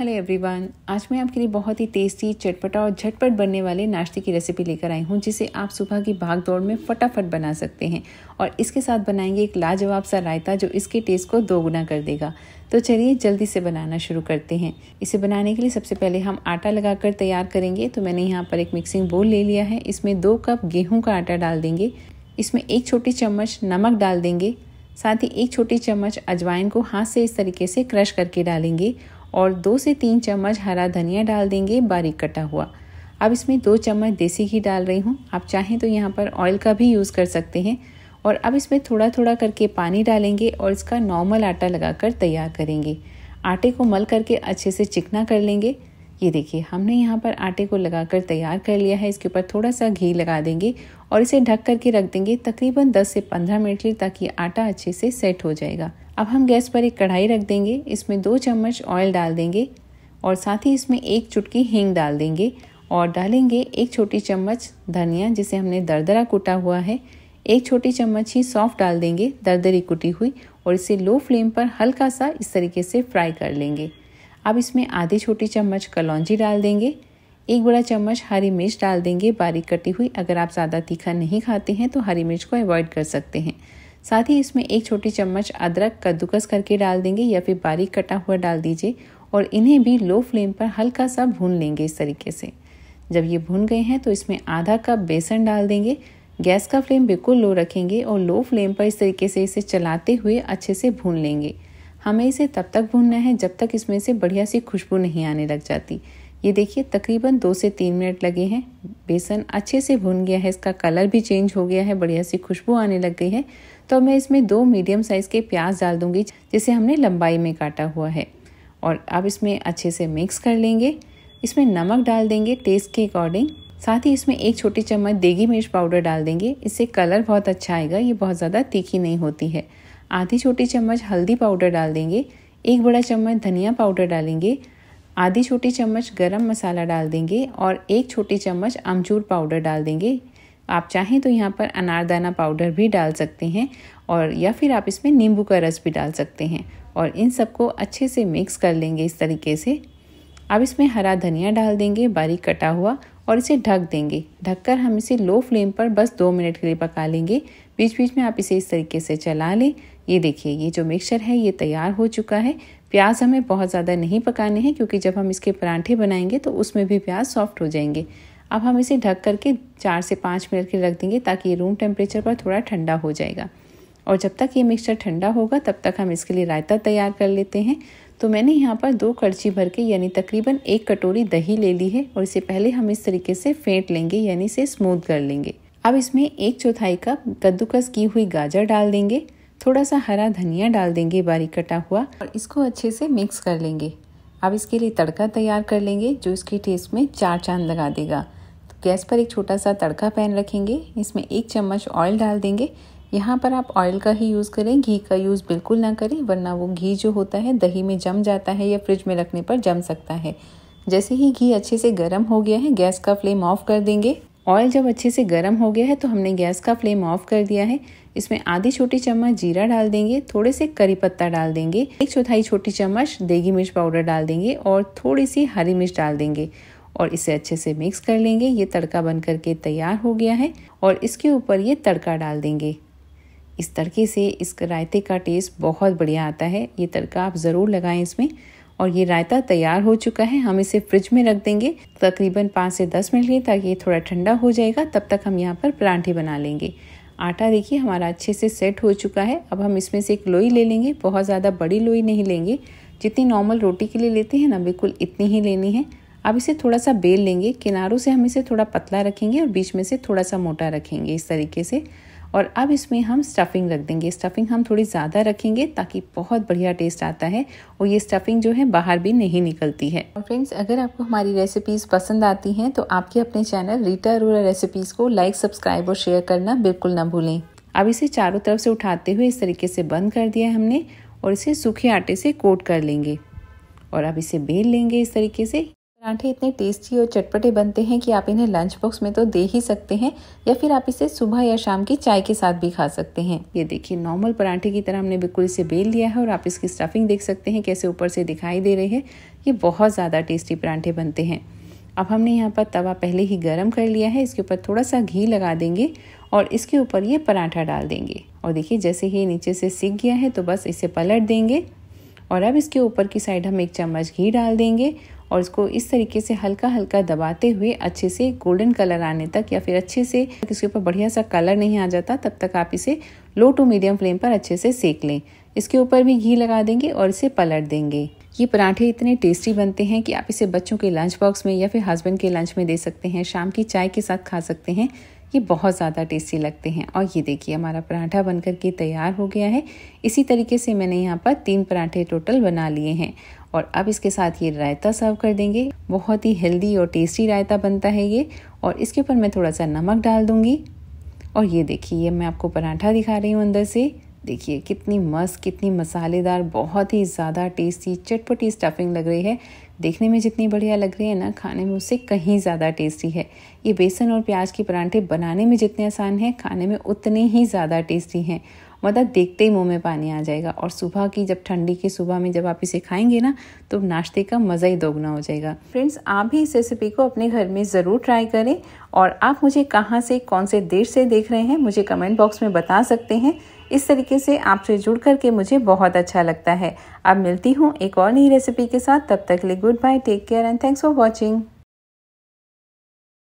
hello everyone आज मैं आपके लिए बहुत ही टेस्टी चटपटा और झटपट बनने वाले नाश्ते की रेसिपी लेकर आई हूँ जिसे आप सुबह की भाग दौड़ में फटाफट बना सकते हैं और इसके साथ बनाएंगे एक लाजवाब सा रायता जो इसके टेस्ट को दोगुना कर देगा तो चलिए जल्दी से बनाना शुरू करते हैं इसे बनाने के लिए सबसे पहले हम आटा लगा कर तैयार करेंगे तो मैंने यहाँ पर एक मिक्सिंग बोल ले लिया है इसमें दो कप गेहूँ का आटा डाल देंगे इसमें एक छोटी चम्मच नमक डाल देंगे साथ ही एक छोटी चम्मच अजवाइन को हाथ से इस तरीके से क्रश करके डालेंगे और दो से तीन चम्मच हरा धनिया डाल देंगे बारीक कटा हुआ अब इसमें दो चम्मच देसी घी डाल रही हूँ आप चाहें तो यहाँ पर ऑयल का भी यूज़ कर सकते हैं और अब इसमें थोड़ा थोड़ा करके पानी डालेंगे और इसका नॉर्मल आटा लगाकर तैयार करेंगे आटे को मल करके अच्छे से चिकना कर लेंगे ये देखिए हमने यहाँ पर आटे को लगाकर तैयार कर लिया है इसके ऊपर थोड़ा सा घी लगा देंगे और इसे ढक करके रख देंगे तकरीबन 10 से 15 मिनट लिए ताकि आटा अच्छे से सेट हो जाएगा अब हम गैस पर एक कढ़ाई रख देंगे इसमें दो चम्मच ऑयल डाल देंगे और साथ ही इसमें एक चुटकी हींग डाल देंगे और डालेंगे एक छोटी चम्मच धनिया जिसे हमने दरदरा कूटा हुआ है एक छोटी चम्मच ही सौंफ डाल देंगे दरदरी कुटी हुई और इसे लो फ्लेम पर हल्का सा इस तरीके से फ्राई कर लेंगे अब इसमें आधी छोटी चम्मच कलौजी डाल देंगे एक बड़ा चम्मच हरी मिर्च डाल देंगे बारीक कटी हुई अगर आप ज़्यादा तीखा नहीं खाते हैं तो हरी मिर्च को अवॉइड कर सकते हैं साथ ही इसमें एक छोटी चम्मच अदरक कद्दूकस करके डाल देंगे या फिर बारीक कटा हुआ डाल दीजिए और इन्हें भी लो फ्लेम पर हल्का सा भून लेंगे इस तरीके से जब ये भून गए हैं तो इसमें आधा कप बेसन डाल देंगे गैस का फ्लेम बिल्कुल लो रखेंगे और लो फ्लेम पर इस तरीके से इसे चलाते हुए अच्छे से भून लेंगे हमें इसे तब तक भूनना है जब तक इसमें से बढ़िया सी खुशबू नहीं आने लग जाती ये देखिए तकरीबन दो से तीन मिनट लगे हैं बेसन अच्छे से भुन गया है इसका कलर भी चेंज हो गया है बढ़िया सी खुशबू आने लग गई है तो मैं इसमें दो मीडियम साइज़ के प्याज डाल दूंगी जिसे हमने लंबाई में काटा हुआ है और अब इसमें अच्छे से मिक्स कर लेंगे इसमें नमक डाल देंगे टेस्ट के अकॉर्डिंग साथ ही इसमें एक छोटी चम्मच देगी मिर्च पाउडर डाल देंगे इससे कलर बहुत अच्छा आएगा ये बहुत ज़्यादा तीखी नहीं होती है आधी छोटी चम्मच हल्दी पाउडर डाल देंगे एक बड़ा चम्मच धनिया पाउडर डालेंगे आधी छोटी चम्मच गरम मसाला डाल देंगे और एक छोटी चम्मच अमचूर पाउडर डाल देंगे आप चाहें तो यहाँ पर अनारदाना पाउडर भी डाल सकते हैं और या फिर आप इसमें नींबू का रस भी डाल सकते हैं और इन सबको अच्छे से मिक्स कर लेंगे इस तरीके से अब इसमें हरा धनिया डाल देंगे बारीक कटा हुआ और इसे ढक देंगे ढककर हम इसे लो फ्लेम पर बस दो मिनट के लिए पका लेंगे बीच बीच में आप इसे इस तरीके से चला लें ये देखिए ये जो मिक्सचर है ये तैयार हो चुका है प्याज हमें बहुत ज़्यादा नहीं पकाने हैं क्योंकि जब हम इसके परांठे बनाएंगे तो उसमें भी प्याज सॉफ्ट हो जाएंगे अब हम इसे ढक करके चार से पाँच मिनट के रख देंगे ताकि ये रूम टेम्परेचर पर थोड़ा ठंडा हो जाएगा और जब तक ये मिक्सचर ठंडा होगा तब तक हम इसके लिए रायता तैयार कर लेते हैं तो मैंने यहाँ पर दो कड़छी भर के यानी तकरीबन एक कटोरी दही ले ली है और इसे पहले हम इस तरीके से फेंट लेंगे यानी इसे स्मूथ कर लेंगे अब इसमें एक चौथाई कप कद्दूकस की हुई गाजर डाल देंगे थोड़ा सा हरा धनिया डाल देंगे बारीक कटा हुआ और इसको अच्छे से मिक्स कर लेंगे अब इसके लिए तड़का तैयार कर लेंगे जो इसके टेस्ट में चार चांद लगा देगा तो गैस पर एक छोटा सा तड़का पैन रखेंगे इसमें एक चम्मच ऑयल डाल देंगे यहाँ पर आप ऑयल का ही यूज़ करें घी का यूज़ बिल्कुल ना करें वरना वो घी जो होता है दही में जम जाता है या फ्रिज में रखने पर जम सकता है जैसे ही घी अच्छे से गर्म हो गया है गैस का फ्लेम ऑफ कर देंगे ऑयल जब अच्छे से गर्म हो गया है तो हमने गैस का फ्लेम ऑफ कर दिया है इसमें आधी छोटी चम्मच जीरा डाल देंगे थोड़े से करी पत्ता डाल देंगे एक चौथाई छोटी चम्मच देगी मिर्च पाउडर डाल देंगे और थोड़ी सी हरी मिर्च डाल देंगे और इसे अच्छे से मिक्स कर लेंगे ये तड़का बन करके तैयार हो गया है और इसके ऊपर ये तड़का डाल देंगे इस तड़के से इस रायते का टेस्ट बहुत बढ़िया आता है ये तड़का आप ज़रूर लगाएं इसमें और ये रायता तैयार हो चुका है हम इसे फ्रिज में रख देंगे तकरीबन पाँच से दस मिनट लिए ताकि ये थोड़ा ठंडा हो जाएगा तब तक हम यहाँ पर परांठे बना लेंगे आटा देखिए हमारा अच्छे से सेट हो चुका है अब हम इसमें से एक लोई ले लेंगे बहुत ज़्यादा बड़ी लोई नहीं लेंगे जितनी नॉर्मल रोटी के लिए लेते हैं ना बिल्कुल इतनी ही लेनी है अब इसे थोड़ा सा बेल लेंगे किनारों से हम इसे थोड़ा पतला रखेंगे और बीच में से थोड़ा सा मोटा रखेंगे इस तरीके से और अब इसमें हम स्टफिंग रख देंगे स्टफिंग हम थोड़ी ज़्यादा रखेंगे ताकि बहुत बढ़िया टेस्ट आता है और ये स्टफिंग जो है बाहर भी नहीं निकलती है और फ्रेंड्स अगर आपको हमारी रेसिपीज़ पसंद आती हैं तो आपके अपने चैनल रीटा अरोरा रेसिपीज़ को लाइक सब्सक्राइब और शेयर करना बिल्कुल ना भूलें अब इसे चारों तरफ से उठाते हुए इस तरीके से बंद कर दिया हमने और इसे सूखे आटे से कोट कर लेंगे और अब इसे बेल लेंगे इस तरीके से पराठे इतने टेस्टी और चटपटे बनते हैं कि आप इन्हें लंच बॉक्स में तो दे ही सकते हैं या फिर आप इसे सुबह या शाम की चाय के साथ भी खा सकते हैं ये देखिए नॉर्मल पराठे की तरह हमने बिल्कुल इसे बेल लिया है और आप इसकी स्टफिंग देख सकते हैं कैसे ऊपर से दिखाई दे रही है ये बहुत ज़्यादा टेस्टी परांठे बनते हैं अब हमने यहाँ पर तवा पहले ही गर्म कर लिया है इसके ऊपर थोड़ा सा घी लगा देंगे और इसके ऊपर ये पराठा डाल देंगे और देखिए जैसे ही नीचे से सीख गया है तो बस इसे पलट देंगे और अब इसके ऊपर की साइड हम एक चम्मच घी डाल देंगे और इसको इस तरीके से हल्का हल्का दबाते हुए अच्छे से गोल्डन कलर आने तक या फिर अच्छे से इसके ऊपर बढ़िया सा कलर नहीं आ जाता तब तक आप इसे लो टू मीडियम फ्लेम पर अच्छे से सेक लें इसके ऊपर भी घी लगा देंगे और इसे पलट देंगे ये पराठे इतने टेस्टी बनते हैं कि आप इसे बच्चों के लंच बॉक्स में या फिर हस्बैंड के लंच में दे सकते हैं शाम की चाय के साथ खा सकते हैं ये बहुत ज़्यादा टेस्टी लगते हैं और ये देखिए हमारा पराठा बनकर के तैयार हो गया है इसी तरीके से मैंने यहाँ पर तीन पराठे टोटल बना लिए हैं और अब इसके साथ ये रायता सर्व कर देंगे बहुत ही हेल्दी और टेस्टी रायता बनता है ये और इसके ऊपर मैं थोड़ा सा नमक डाल दूँगी और ये देखिए मैं आपको पराठा दिखा रही हूँ अंदर से देखिए कितनी मस्त कितनी मसालेदार बहुत ही ज़्यादा टेस्टी चटपटी स्टफिंग लग रही है देखने में जितनी बढ़िया लग रही है ना खाने में उससे कहीं ज़्यादा टेस्टी है ये बेसन और प्याज के परांठे बनाने में जितने आसान हैं खाने में उतने ही ज़्यादा टेस्टी हैं मतलब देखते ही मुंह में पानी आ जाएगा और सुबह की जब ठंडी की सुबह में जब आप इसे खाएंगे ना तो नाश्ते का मज़ा ही दोगुना हो जाएगा फ्रेंड्स आप भी इस रेसिपी को अपने घर में ज़रूर ट्राई करें और आप मुझे कहाँ से कौन से देश से देख रहे हैं मुझे कमेंट बॉक्स में बता सकते हैं इस तरीके से आपसे जुड़ करके मुझे बहुत अच्छा लगता है अब मिलती हूँ एक और नई रेसिपी के साथ तब तक ले good bye take care and thanks for watching